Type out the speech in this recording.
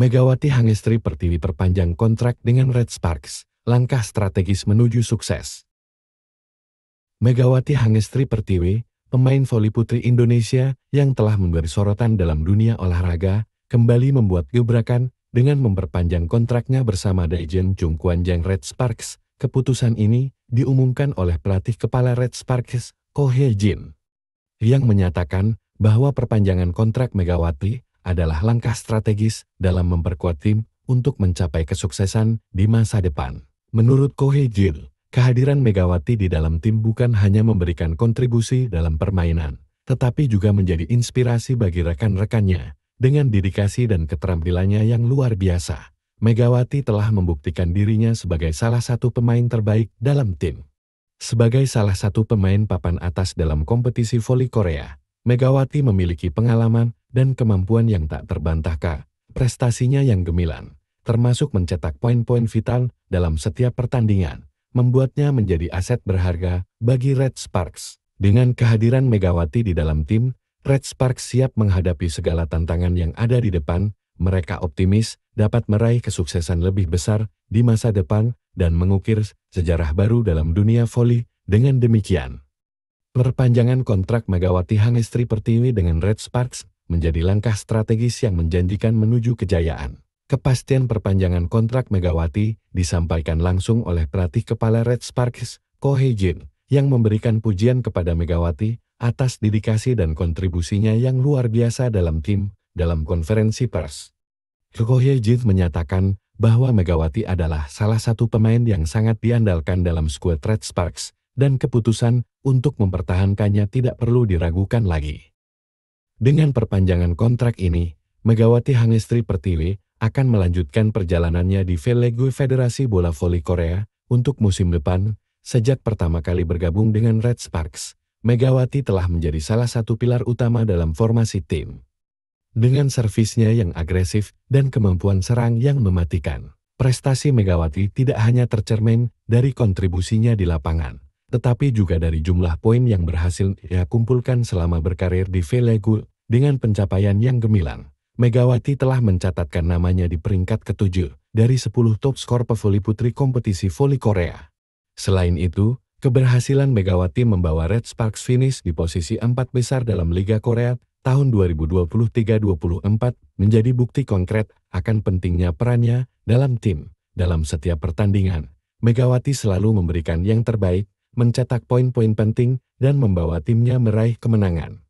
Megawati Hangestri Pertiwi perpanjang kontrak dengan Red Sparks, langkah strategis menuju sukses. Megawati Hangestri Pertiwi, pemain voli putri Indonesia yang telah memberi sorotan dalam dunia olahraga, kembali membuat gebrakan dengan memperpanjang kontraknya bersama Daejeon Chung Jang Red Sparks. Keputusan ini diumumkan oleh pelatih kepala Red Sparks, Ko Hye Jin, yang menyatakan bahwa perpanjangan kontrak Megawati adalah langkah strategis dalam memperkuat tim untuk mencapai kesuksesan di masa depan. Menurut Jil, kehadiran Megawati di dalam tim bukan hanya memberikan kontribusi dalam permainan, tetapi juga menjadi inspirasi bagi rekan-rekannya. Dengan dedikasi dan keterampilannya yang luar biasa, Megawati telah membuktikan dirinya sebagai salah satu pemain terbaik dalam tim. Sebagai salah satu pemain papan atas dalam kompetisi voli Korea, Megawati memiliki pengalaman dan kemampuan yang tak terbantahkan. Prestasinya yang gemilang, termasuk mencetak poin-poin vital dalam setiap pertandingan, membuatnya menjadi aset berharga bagi Red Sparks. Dengan kehadiran Megawati di dalam tim, Red Sparks siap menghadapi segala tantangan yang ada di depan. Mereka optimis dapat meraih kesuksesan lebih besar di masa depan dan mengukir sejarah baru dalam dunia voli dengan demikian. Perpanjangan kontrak Megawati Hangestri Pertiwi dengan Red Sparks menjadi langkah strategis yang menjanjikan menuju kejayaan. Kepastian perpanjangan kontrak Megawati disampaikan langsung oleh pelatih kepala Red Sparks, Ko jin yang memberikan pujian kepada Megawati atas dedikasi dan kontribusinya yang luar biasa dalam tim dalam konferensi pers. Ko jin menyatakan bahwa Megawati adalah salah satu pemain yang sangat diandalkan dalam skuad Red Sparks dan keputusan untuk mempertahankannya tidak perlu diragukan lagi. Dengan perpanjangan kontrak ini, Megawati Hangestri Pertiwi akan melanjutkan perjalanannya di Velegu Federasi Bola Voli Korea untuk musim depan. Sejak pertama kali bergabung dengan Red Sparks, Megawati telah menjadi salah satu pilar utama dalam formasi tim. Dengan servisnya yang agresif dan kemampuan serang yang mematikan, prestasi Megawati tidak hanya tercermin dari kontribusinya di lapangan, tetapi juga dari jumlah poin yang berhasil ia kumpulkan selama berkarir di Velegu dengan pencapaian yang gemilang, Megawati telah mencatatkan namanya di peringkat ketujuh dari 10 top skor pevoli putri kompetisi voli Korea. Selain itu, keberhasilan Megawati membawa Red Sparks finish di posisi empat besar dalam Liga Korea tahun 2023-2024 menjadi bukti konkret akan pentingnya perannya dalam tim. Dalam setiap pertandingan, Megawati selalu memberikan yang terbaik, mencetak poin-poin penting, dan membawa timnya meraih kemenangan.